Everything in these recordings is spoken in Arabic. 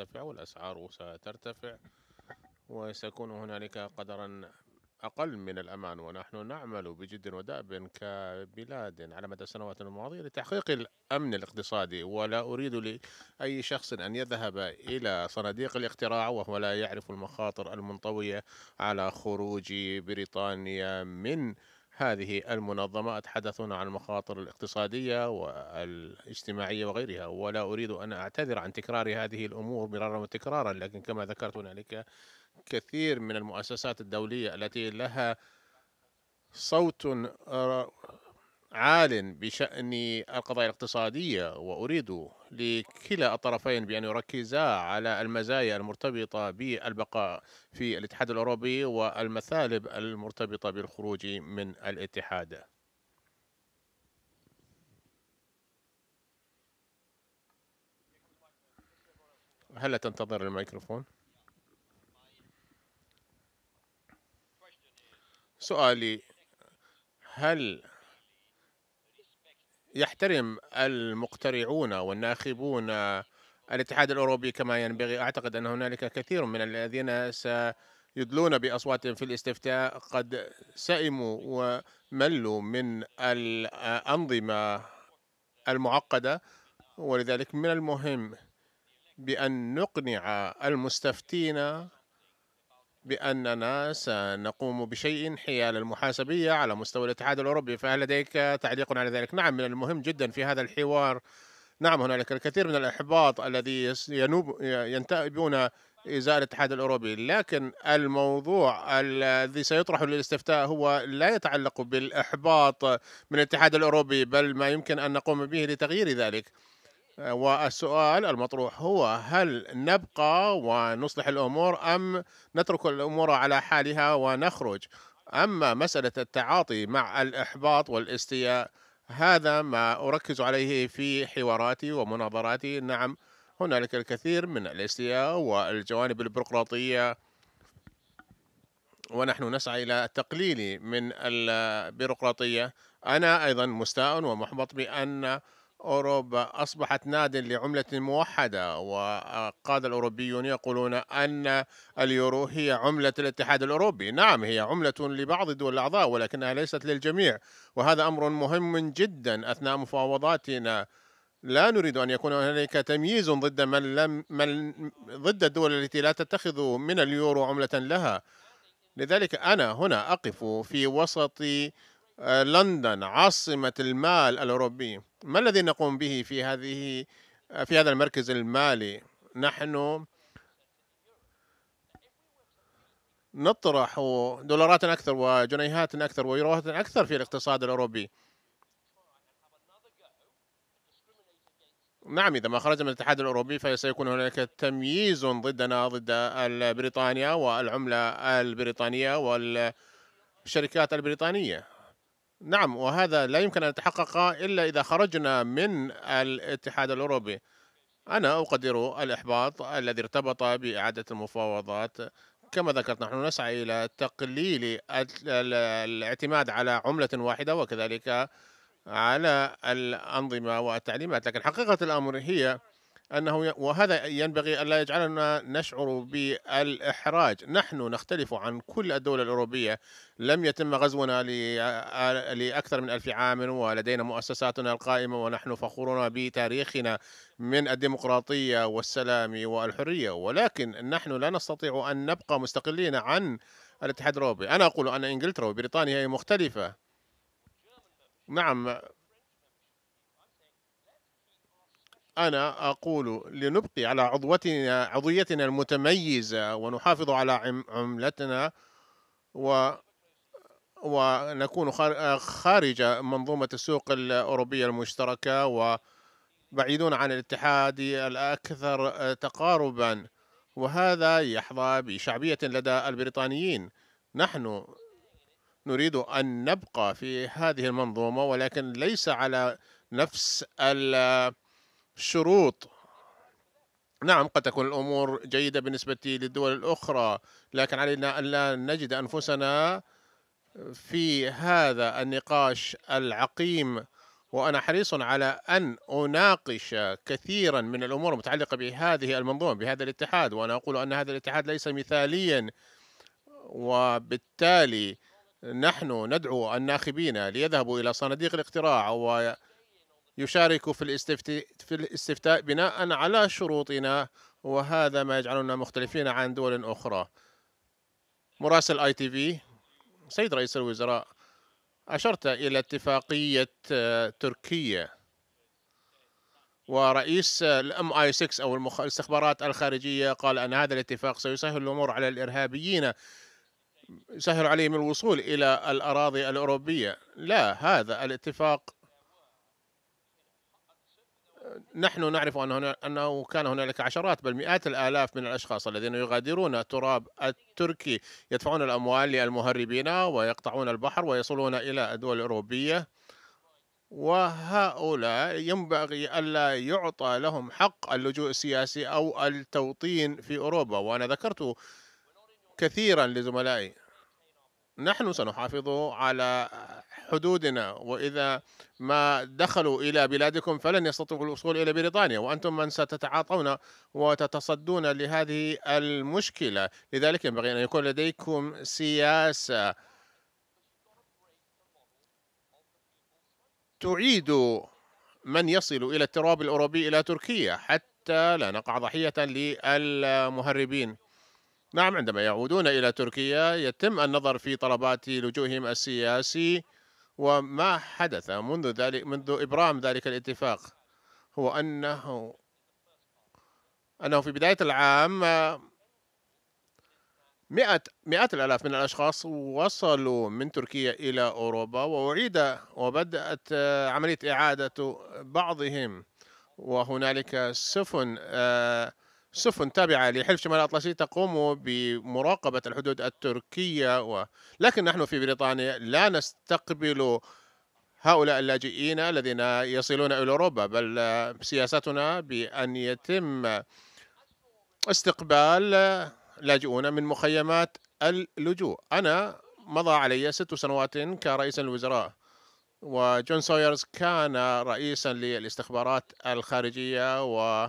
سترتفع والأسعار سترتفع وسيكون هنالك قدرا أقل من الأمان ونحن نعمل بجد ودأب كبلاد على مدى السنوات الماضية لتحقيق الأمن الاقتصادي ولا أريد لأي شخص أن يذهب إلى صناديق الاقتراع وهو لا يعرف المخاطر المنطوية على خروج بريطانيا من هذه المنظمات حدثنا عن المخاطر الاقتصادية والاجتماعية وغيرها ولا أريد أن أعتذر عن تكرار هذه الأمور مرارا وتكرارا لكن كما ذكرت هنالك كثير من المؤسسات الدولية التي لها صوت آه، عال بشأن القضايا الاقتصادية وأريد لكلا الطرفين بأن يركزا على المزايا المرتبطة بالبقاء في الاتحاد الأوروبي والمثالب المرتبطة بالخروج من الاتحاد هل تنتظر الميكروفون؟ سؤالي هل يحترم المقترعون والناخبون الاتحاد الأوروبي كما ينبغي أعتقد أن هنالك كثير من الذين سيدلون بأصواتهم في الاستفتاء قد سئموا وملوا من الأنظمة المعقدة ولذلك من المهم بأن نقنع المستفتين بأننا سنقوم بشيء حيال المحاسبية على مستوى الاتحاد الأوروبي فهل لديك تعليق على ذلك؟ نعم من المهم جدا في هذا الحوار نعم هنالك الكثير من الإحباط الذي ينوب ينتابون إزاء الاتحاد الأوروبي لكن الموضوع الذي سيطرح للاستفتاء هو لا يتعلق بالإحباط من الاتحاد الأوروبي بل ما يمكن أن نقوم به لتغيير ذلك والسؤال المطروح هو هل نبقى ونصلح الامور ام نترك الامور على حالها ونخرج؟ اما مساله التعاطي مع الاحباط والاستياء هذا ما اركز عليه في حواراتي ومناظراتي، نعم هنالك الكثير من الاستياء والجوانب البيروقراطيه ونحن نسعى الى التقليل من البيروقراطيه، انا ايضا مستاء ومحبط بان أوروبا أصبحت ناد لعملة موحدة والقادة الأوروبيون يقولون أن اليورو هي عملة الاتحاد الأوروبي نعم هي عملة لبعض الدول الأعضاء ولكنها ليست للجميع وهذا أمر مهم جدا أثناء مفاوضاتنا لا نريد أن يكون هنالك تمييز ضد من لم من ضد الدول التي لا تتخذ من اليورو عملة لها لذلك أنا هنا أقف في وسط آه، لندن عاصمة المال الأوروبي ما الذي نقوم به في هذه في هذا المركز المالي نحن نطرح دولارات أكثر وجنيهات أكثر ويوروات أكثر في الاقتصاد الأوروبي نعم إذا ما خرجنا من الاتحاد الأوروبي فسيكون هناك تمييز ضدنا ضد بريطانيا والعملة البريطانية والشركات البريطانية نعم وهذا لا يمكن أن يتحقق إلا إذا خرجنا من الاتحاد الأوروبي أنا أقدر الإحباط الذي ارتبط بإعادة المفاوضات كما ذكرت نحن نسعى إلى تقليل الاعتماد على عملة واحدة وكذلك على الأنظمة والتعليمات لكن حقيقة الأمر هي انه ي... وهذا ينبغي الا يجعلنا نشعر بالاحراج، نحن نختلف عن كل الدول الاوروبيه، لم يتم غزونا ل... لاكثر من ألف عام ولدينا مؤسساتنا القائمه ونحن فخورون بتاريخنا من الديمقراطيه والسلام والحريه، ولكن نحن لا نستطيع ان نبقى مستقلين عن الاتحاد الاوروبي، انا اقول ان انجلترا وبريطانيا هي مختلفه. نعم أنا أقول لنبقي على عضوتنا عضويتنا المتميزة ونحافظ على عملتنا و ونكون خارج منظومة السوق الأوروبية المشتركة وبعيدون عن الاتحاد الأكثر تقاربا وهذا يحظى بشعبية لدى البريطانيين نحن نريد أن نبقى في هذه المنظومة ولكن ليس على نفس الـ شروط نعم قد تكون الأمور جيدة بالنسبة للدول الأخرى لكن علينا ألا نجد أنفسنا في هذا النقاش العقيم وأنا حريص على أن أناقش كثيرا من الأمور المتعلقة بهذه المنظومة بهذا الاتحاد وأنا أقول أن هذا الاتحاد ليس مثاليا وبالتالي نحن ندعو الناخبين ليذهبوا إلى صناديق الاقتراع و يشارك في الاستفتاء في الاستفتاء بناء على شروطنا وهذا ما يجعلنا مختلفين عن دول أخرى مراسل اي تي في سيد رئيس الوزراء أشرت إلى اتفاقية تركيا ورئيس الام اي 6 او الاستخبارات الخارجيه قال ان هذا الاتفاق سيسهل الامور على الارهابيين يسهل عليهم الوصول الى الاراضي الاوروبيه لا هذا الاتفاق نحن نعرف أنه, أنه كان هنالك عشرات بل مئات الآلاف من الأشخاص الذين يغادرون التراب التركي يدفعون الأموال للمهربين ويقطعون البحر ويصلون إلى الدول الأوروبية وهؤلاء ينبغي ألا يعطى لهم حق اللجوء السياسي أو التوطين في أوروبا وأنا ذكرت كثيرا لزملائي نحن سنحافظ على حدودنا وإذا ما دخلوا إلى بلادكم فلن يستطيعوا الوصول إلى بريطانيا وأنتم من ستتعاطون وتتصدون لهذه المشكلة لذلك ينبغي أن يكون لديكم سياسة تعيد من يصل إلى التراب الأوروبي إلى تركيا حتى لا نقع ضحية للمهربين نعم عندما يعودون إلى تركيا يتم النظر في طلبات لجوئهم السياسي وما حدث منذ ذلك منذ إبرام ذلك الاتفاق هو أنه أنه في بداية العام مئة مئات الآلاف من الأشخاص وصلوا من تركيا إلى أوروبا وأعيد وبدأت عملية إعادة بعضهم وهنالك سفن آه سفن تابعة لحلف شمال الأطلسي تقوم بمراقبة الحدود التركية و... لكن نحن في بريطانيا لا نستقبل هؤلاء اللاجئين الذين يصلون إلى أوروبا بل سياستنا بأن يتم استقبال لاجئون من مخيمات اللجوء أنا مضى علي ست سنوات كرئيس الوزراء وجون سويرز كان رئيسا للاستخبارات الخارجية و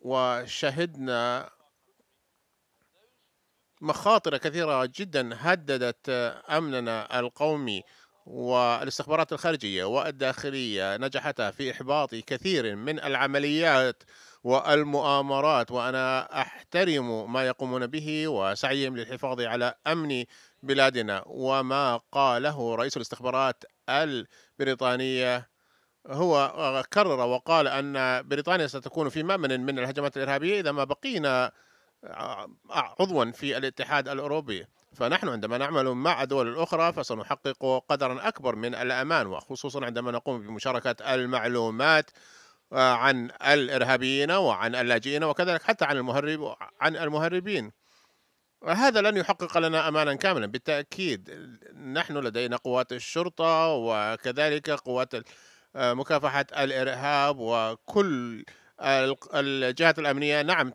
وشهدنا مخاطر كثيرة جدا هددت أمننا القومي والاستخبارات الخارجية والداخلية نجحت في إحباط كثير من العمليات والمؤامرات وأنا أحترم ما يقومون به وسعيهم للحفاظ على أمن بلادنا وما قاله رئيس الاستخبارات البريطانية هو آه، كرر وقال أن بريطانيا ستكون في مأمن من الهجمات الإرهابية إذا ما بقينا آه، آه، عضوا في الاتحاد الأوروبي فنحن عندما نعمل مع الدول الأخرى فسنحقق قدرا أكبر من الأمان وخصوصا عندما نقوم بمشاركة المعلومات عن الإرهابيين وعن اللاجئين وكذلك حتى عن المهرب عن المهربين هذا لن يحقق لنا أمانا كاملا بالتأكيد نحن لدينا قوات الشرطة وكذلك قوات مكافحة الإرهاب وكل الجهات الأمنية نعم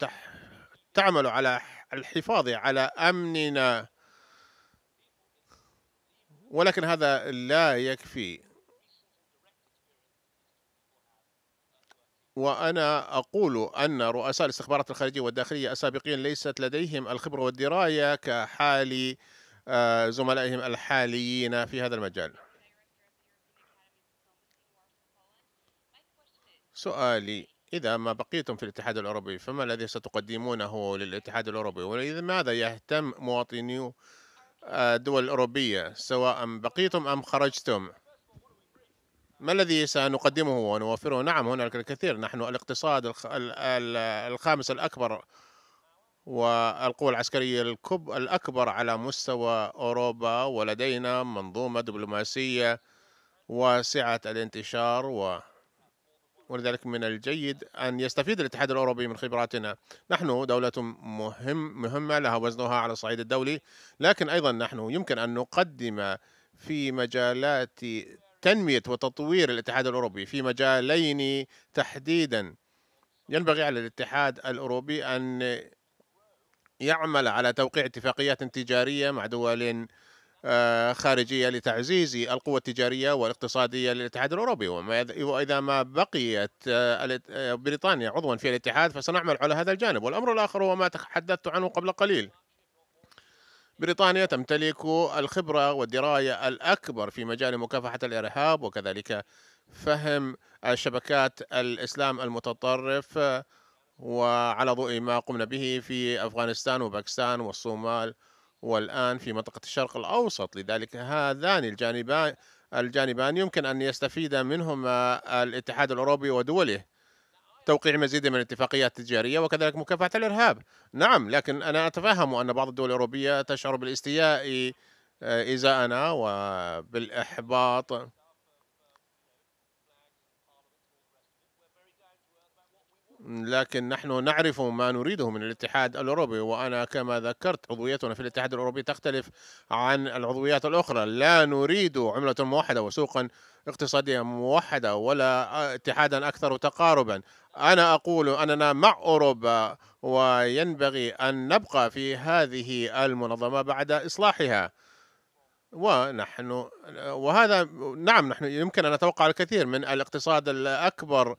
تعمل على الحفاظ على أمننا ولكن هذا لا يكفي وأنا أقول أن رؤساء الاستخبارات الخارجية والداخلية السابقين ليست لديهم الخبرة والدراية كحال آه، زملائهم الحاليين في هذا المجال سؤالي إذا ما بقيتم في الاتحاد الأوروبي فما الذي ستقدمونه للاتحاد الأوروبي ولماذا يهتم مواطني آه، الدول الأوروبية سواء بقيتم أم خرجتم ما الذي سنقدمه ونوفره نعم هناك الكثير نحن الاقتصاد الخامس الأكبر والقوة العسكرية الكب الأكبر على مستوى أوروبا ولدينا منظومة دبلوماسية واسعة الانتشار و ولذلك من الجيد أن يستفيد الاتحاد الأوروبي من خبراتنا نحن دولة مهم مهمة لها وزنها على الصعيد الدولي لكن أيضا نحن يمكن أن نقدم في مجالات تنمية وتطوير الاتحاد الأوروبي في مجالين تحديدا ينبغي على الاتحاد الأوروبي أن يعمل على توقيع اتفاقيات تجارية مع دول آه، خارجية لتعزيز القوة التجارية والاقتصادية للاتحاد الأوروبي وإذا ما بقيت آه، آه، بريطانيا عضوا في الاتحاد فسنعمل على هذا الجانب والأمر الآخر هو ما تحدثت عنه قبل قليل بريطانيا تمتلك الخبرة والدراية الأكبر في مجال مكافحة الإرهاب وكذلك فهم شبكات الإسلام المتطرف وعلى ضوء ما قمنا به في أفغانستان وباكستان والصومال والآن في منطقة الشرق الأوسط لذلك هذان الجانبان الجانبان يمكن أن يستفيد منهما آه، الاتحاد الأوروبي ودوله توقيع مزيد من الاتفاقيات التجارية وكذلك مكافحة الإرهاب نعم لكن أنا أتفهم أن بعض الدول الأوروبية تشعر بالاستياء آه، إزاءنا وبالإحباط لكن نحن نعرف ما نريده من الاتحاد الاوروبي وانا كما ذكرت عضويتنا في الاتحاد الاوروبي تختلف عن العضويات الاخرى لا نريد عمله موحده وسوقا اقتصاديا موحده ولا اتحادا اكثر تقاربا انا اقول اننا مع اوروبا وينبغي ان نبقى في هذه المنظمه بعد اصلاحها ونحن وهذا نعم نحن يمكن ان نتوقع الكثير من الاقتصاد الاكبر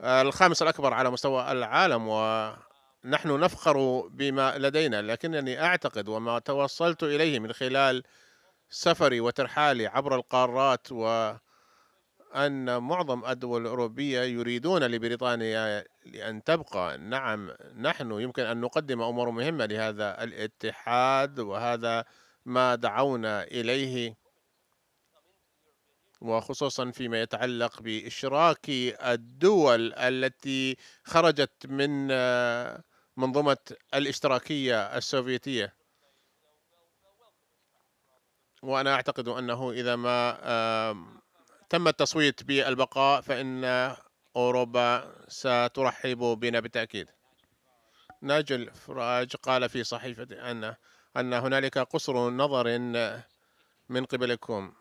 الخامس الأكبر على مستوى العالم ونحن نفخر بما لدينا لكنني أعتقد وما توصلت إليه من خلال سفري وترحالي عبر القارات وأن معظم الدول الأوروبية يريدون لبريطانيا أن تبقى نعم نحن يمكن أن نقدم أمور مهمة لهذا الاتحاد وهذا ما دعونا إليه وخصوصا فيما يتعلق باشراك الدول التي خرجت من آه، منظومه الاشتراكيه السوفيتيه وانا اعتقد انه اذا ما تم التصويت بالبقاء فان اوروبا سترحب بنا بالتاكيد ناجل فراج قال في صحيفه ان ان هنالك قصر نظر من قبلكم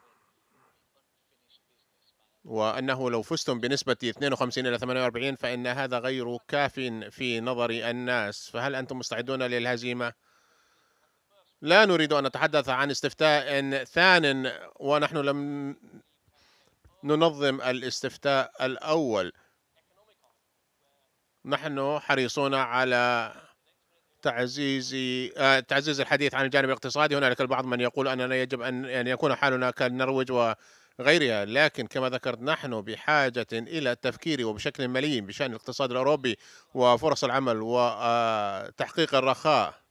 وأنه لو فزتم بنسبة 52 إلى 48 فإن هذا غير كاف في نظر الناس فهل أنتم مستعدون للهزيمة؟ لا نريد أن نتحدث عن استفتاء ثان ونحن لم ننظم الاستفتاء الأول نحن حريصون على تعزيز آه، تعزيز الحديث عن الجانب الاقتصادي هنالك البعض من يقول أننا يجب أن يكون حالنا كالنرويج و غيرها لكن كما ذكرت نحن بحاجة إلى التفكير وبشكل ملي بشأن الاقتصاد الأوروبي وفرص العمل وتحقيق الرخاء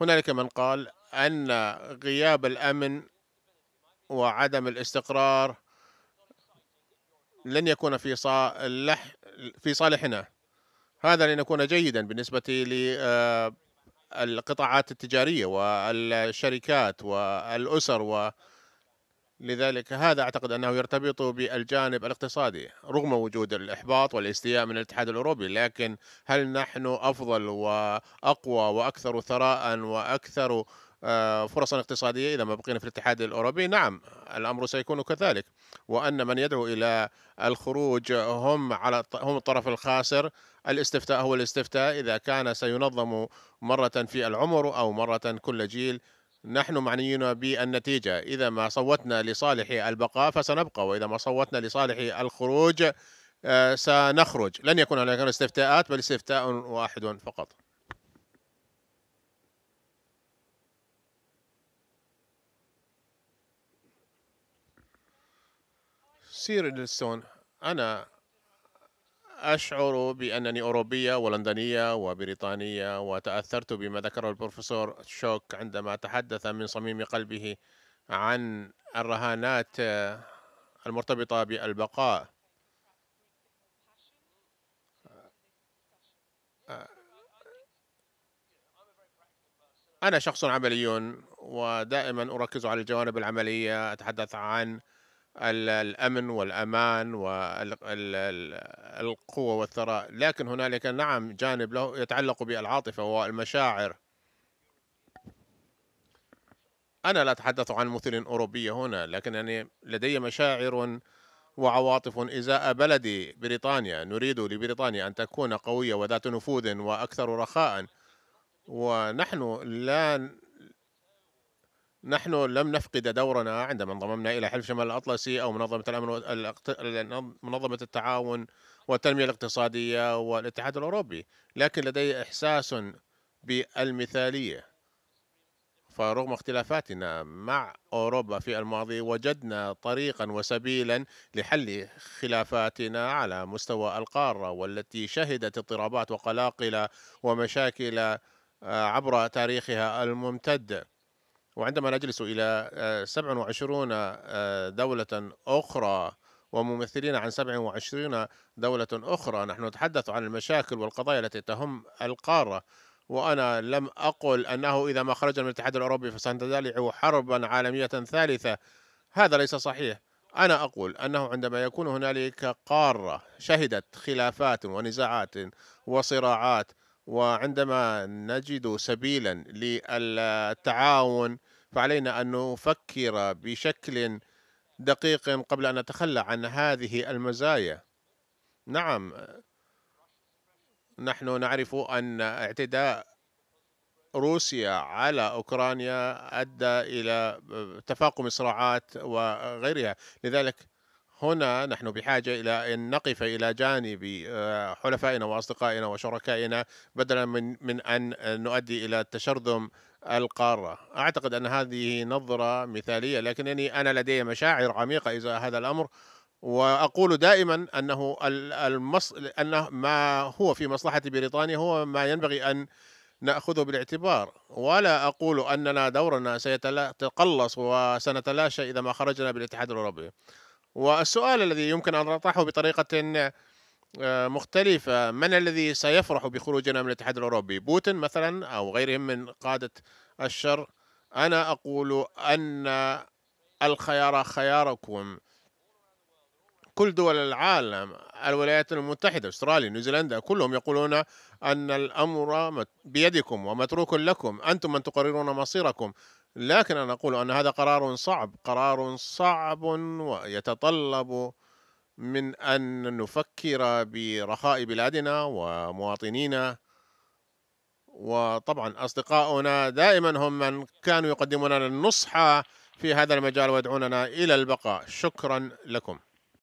هنالك من قال أن غياب الأمن وعدم الاستقرار لن يكون في صالح في صالحنا هذا لن يكون جيدا بالنسبة للقطاعات آه، التجارية والشركات والأسر و لذلك هذا اعتقد انه يرتبط بالجانب الاقتصادي رغم وجود الاحباط والاستياء من الاتحاد الاوروبي لكن هل نحن افضل واقوى واكثر ثراء واكثر آه، فرصا اقتصاديه اذا ما بقينا في الاتحاد الاوروبي نعم الامر سيكون كذلك وان من يدعو الى الخروج هم على هم الطرف الخاسر الاستفتاء هو الاستفتاء اذا كان سينظم مره في العمر او مره كل جيل نحن معنيون بالنتيجة إذا ما صوتنا لصالح البقاء فسنبقى وإذا ما صوتنا لصالح الخروج آه، سنخرج لن يكون هناك استفتاءات بل استفتاء واحد فقط سير للسون أنا أشعر بأنني أوروبية ولندنية وبريطانية وتأثرت بما ذكره البروفيسور شوك عندما تحدث من صميم قلبه عن الرهانات المرتبطة بالبقاء أنا شخص عملي ودائما أركز على الجوانب العملية أتحدث عن الامن والامان والقوه والثراء لكن هنالك نعم جانب له يتعلق بالعاطفه والمشاعر انا لا اتحدث عن مثل اوروبيه هنا لكنني يعني لدي مشاعر وعواطف ازاء بلدي بريطانيا نريد لبريطانيا ان تكون قويه وذات نفوذ واكثر رخاء ونحن لا نحن لم نفقد دورنا عندما انضممنا الى حلف شمال الاطلسي او منظمه الامن والأقت... منظمه التعاون والتنميه الاقتصاديه والاتحاد الاوروبي، لكن لدي احساس بالمثاليه. فرغم اختلافاتنا مع اوروبا في الماضي وجدنا طريقا وسبيلا لحل خلافاتنا على مستوى القاره والتي شهدت اضطرابات وقلاقل ومشاكل آه، عبر تاريخها الممتد. وعندما نجلس إلى 27 آه، آه، دولة أخرى وممثلين عن 27 دولة أخرى نحن نتحدث عن المشاكل والقضايا التي تهم القارة وأنا لم أقل أنه إذا ما خرجنا من الاتحاد الأوروبي فسنتدلع حربا عالمية ثالثة هذا ليس صحيح أنا أقول أنه عندما يكون هنالك قارة شهدت خلافات ونزاعات وصراعات وعندما نجد سبيلا للتعاون فعلينا أن نفكر بشكل دقيق قبل أن نتخلى عن هذه المزايا نعم نحن نعرف أن اعتداء روسيا على أوكرانيا أدى إلى تفاقم الصراعات وغيرها لذلك هنا نحن بحاجة إلى أن نقف إلى جانب آه، حلفائنا وأصدقائنا وشركائنا بدلا من من أن نؤدي إلى تشرذم القارة أعتقد أن هذه نظرة مثالية لكنني أنا لدي مشاعر عميقة إذا هذا الأمر واقول دائما انه المص... ان ما هو في مصلحه بريطانيا هو ما ينبغي ان ناخذه بالاعتبار ولا اقول اننا دورنا سيتقلص وسنتلاشى اذا ما خرجنا بالاتحاد الاوروبي والسؤال الذي يمكن أن نطرحه بطريقة آه، مختلفة من الذي سيفرح بخروجنا من الاتحاد الأوروبي بوتين مثلا أو غيرهم من قادة الشر أنا أقول أن الخيار خياركم كل دول العالم الولايات المتحدة أستراليا نيوزيلندا كلهم يقولون أن الأمر بيدكم ومتروك لكم أنتم من تقررون مصيركم لكن أنا أقول أن هذا قرار صعب قرار صعب ويتطلب من أن نفكر برخاء بلادنا ومواطنينا وطبعا أصدقاؤنا دائما هم من كانوا يقدمون لنا النصح في هذا المجال ويدعوننا إلى البقاء شكرا لكم